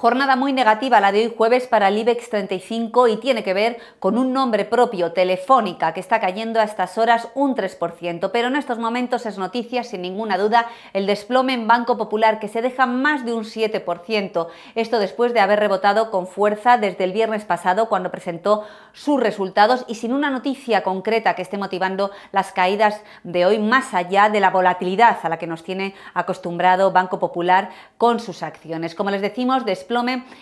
Jornada muy negativa la de hoy jueves para el IBEX 35 y tiene que ver con un nombre propio, Telefónica, que está cayendo a estas horas un 3%. Pero en estos momentos es noticia, sin ninguna duda, el desplome en Banco Popular, que se deja más de un 7%. Esto después de haber rebotado con fuerza desde el viernes pasado, cuando presentó sus resultados y sin una noticia concreta que esté motivando las caídas de hoy, más allá de la volatilidad a la que nos tiene acostumbrado Banco Popular con sus acciones. Como les decimos, después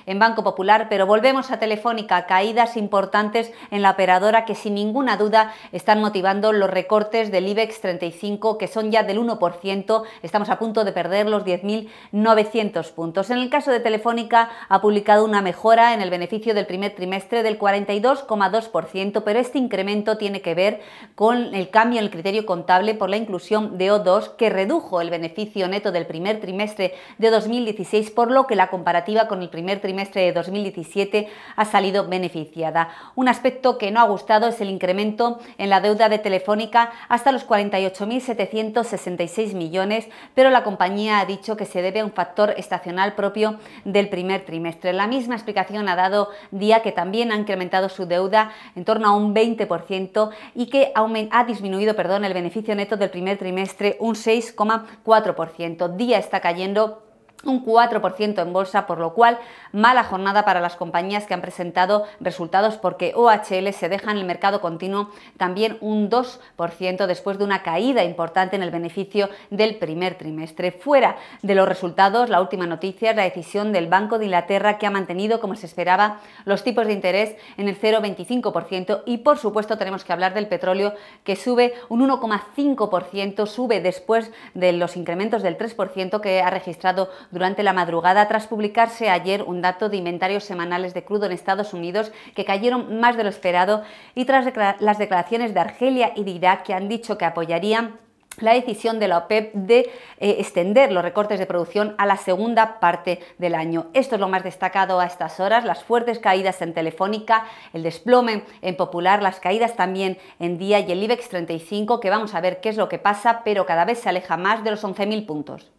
en Banco Popular, pero volvemos a Telefónica, caídas importantes en la operadora que sin ninguna duda están motivando los recortes del IBEX 35, que son ya del 1%, estamos a punto de perder los 10.900 puntos. En el caso de Telefónica ha publicado una mejora en el beneficio del primer trimestre del 42,2%, pero este incremento tiene que ver con el cambio en el criterio contable por la inclusión de O2 que redujo el beneficio neto del primer trimestre de 2016, por lo que la comparativa con el primer trimestre de 2017 ha salido beneficiada. Un aspecto que no ha gustado es el incremento en la deuda de Telefónica hasta los 48.766 millones, pero la compañía ha dicho que se debe a un factor estacional propio del primer trimestre. La misma explicación ha dado Día, que también ha incrementado su deuda en torno a un 20% y que ha disminuido perdón, el beneficio neto del primer trimestre un 6,4%. Día está cayendo un 4% en bolsa, por lo cual mala jornada para las compañías que han presentado resultados porque OHL se deja en el mercado continuo también un 2% después de una caída importante en el beneficio del primer trimestre. Fuera de los resultados, la última noticia es la decisión del Banco de Inglaterra que ha mantenido, como se esperaba, los tipos de interés en el 0,25% y por supuesto tenemos que hablar del petróleo que sube un 1,5%, sube después de los incrementos del 3% que ha registrado durante la madrugada tras publicarse ayer un dato de inventarios semanales de crudo en Estados Unidos que cayeron más de lo esperado y tras las declaraciones de Argelia y de Irak que han dicho que apoyarían la decisión de la OPEP de eh, extender los recortes de producción a la segunda parte del año. Esto es lo más destacado a estas horas, las fuertes caídas en Telefónica, el desplome en Popular, las caídas también en Día y el IBEX 35, que vamos a ver qué es lo que pasa, pero cada vez se aleja más de los 11.000 puntos.